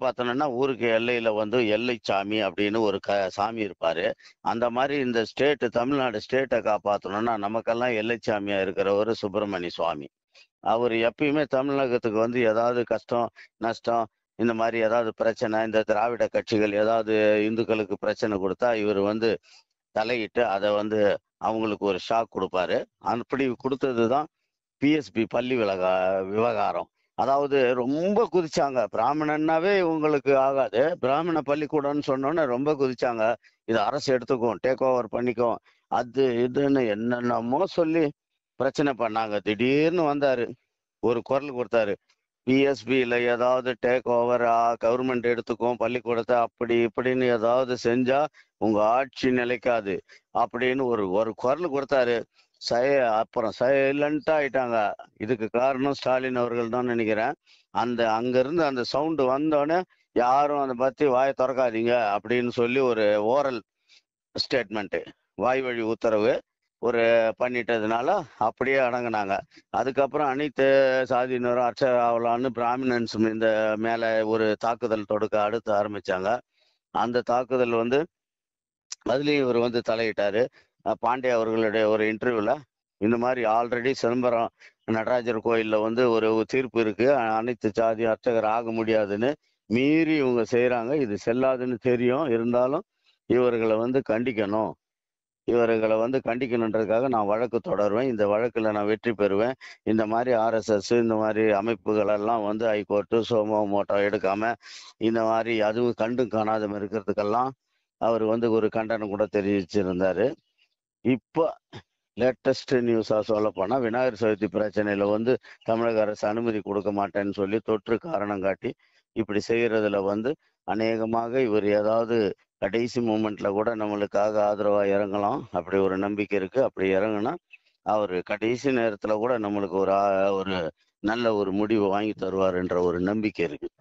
பார்த்தோன்னா ஊருக்கு எல்லையில வந்து எல்லை சாமி அப்படின்னு ஒரு க சாமி இருப்பாரு அந்த மாதிரி இந்த ஸ்டேட் தமிழ்நாடு ஸ்டேட்டை காப்பாற்றணும்னா நமக்கெல்லாம் எல்லை சாமியா இருக்கிறவர் சுப்பிரமணிய சுவாமி அவர் எப்பயுமே தமிழகத்துக்கு வந்து ஏதாவது கஷ்டம் நஷ்டம் இந்த மாதிரி ஏதாவது பிரச்சனை இந்த திராவிட கட்சிகள் ஏதாவது இந்துக்களுக்கு பிரச்சனை கொடுத்தா இவர் வந்து தலையிட்டு அதை வந்து அவங்களுக்கு ஒரு ஷாக் கொடுப்பாரு அப்படி கொடுத்தது தான் பிஎஸ்பி பள்ளி விலகா விவகாரம் அதாவது ரொம்ப குதிச்சாங்க பிராமணன்னாவே இவங்களுக்கு ஆகாது பிராமண பள்ளிக்கூடம்னு சொன்னோன்னே ரொம்ப குதிச்சாங்க இது அரசு எடுத்துக்கும் டேக் ஓவர் பண்ணிக்கும் அது இதுன்னு என்னென்னமோ சொல்லி பிரச்சனை பண்ணாங்க திடீர்னு வந்தாரு ஒரு குரல் கொடுத்தாரு பிஎஸ்பியில ஏதாவது டேக் ஓவரா கவர்மெண்ட் எடுத்துக்கும் பள்ளிக்கூடத்தை அப்படி இப்படின்னு ஏதாவது செஞ்சா உங்க ஆட்சி நிலைக்காது அப்படின்னு ஒரு ஒரு குரல் கொடுத்தாரு சை அப்புறம் சைலண்டா ஆயிட்டாங்க இதுக்கு காரணம் ஸ்டாலின் அவர்கள் தான் நினைக்கிறேன் அந்த அங்கிருந்து அந்த சவுண்டு வந்தோடனே யாரும் அதை பத்தி வாயை திறக்காதீங்க அப்படின்னு சொல்லி ஒரு ஓரல் ஸ்டேட்மெண்ட்டு வாய் வழி உத்தரவு ஒரு பண்ணிட்டதுனால அப்படியே அடங்கினாங்க அதுக்கப்புறம் அனைத்து சாதியினரும் அர்ச்சர் ஆகலான்னு பிராமினன்ஸ் இந்த மேலே ஒரு தாக்குதல் தொடுக்க அடுத்து ஆரம்பிச்சாங்க அந்த தாக்குதல் வந்து அதுலேயும் இவர் வந்து தலையிட்டாரு பாண்டே அவர்களுடைய ஒரு இன்டர்வியூவில் இந்த மாதிரி ஆல்ரெடி சிதம்பரம் நடராஜர் கோயிலில் வந்து ஒரு தீர்ப்பு இருக்குது அனைத்து சாதி அர்ச்சகர் ஆக முடியாதுன்னு மீறி இவங்க செய்கிறாங்க இது செல்லாதுன்னு தெரியும் இருந்தாலும் இவர்களை வந்து கண்டிக்கணும் இவர்களை வந்து கண்டிக்கணுன்றதுக்காக நான் வழக்கு தொடருவேன் இந்த வழக்கில் நான் வெற்றி பெறுவேன் இந்த மாதிரி ஆர்எஸ்எஸ் இந்த மாதிரி அமைப்புகளெல்லாம் வந்து ஹைகோர்ட்டு சோமோ மோட்டோ எடுக்காமல் இந்த மாதிரி அதுவும் கண்டும் காணாதம் இருக்கிறதுக்கெல்லாம் அவர் வந்து ஒரு கண்டனம் கூட தெரிவிச்சிருந்தாரு இப்போ லேட்டஸ்ட் நியூஸாக சொல்லப்போனால் விநாயகர் சதுர்த்தி பிரச்சனையில் வந்து தமிழக அரசு அனுமதி கொடுக்க மாட்டேன்னு சொல்லி தொற்று காரணம் காட்டி இப்படி செய்கிறதுல வந்து அநேகமாக இவர் ஏதாவது கடைசி மூமெண்ட்ல கூட நம்மளுக்காக ஆதரவாக இறங்கலாம் அப்படி ஒரு நம்பிக்கை இருக்குது அப்படி இறங்கினா அவர் கடைசி நேரத்தில் கூட நம்மளுக்கு ஒரு ஒரு நல்ல ஒரு முடிவு வாங்கி தருவாருன்ற ஒரு நம்பிக்கை இருக்குது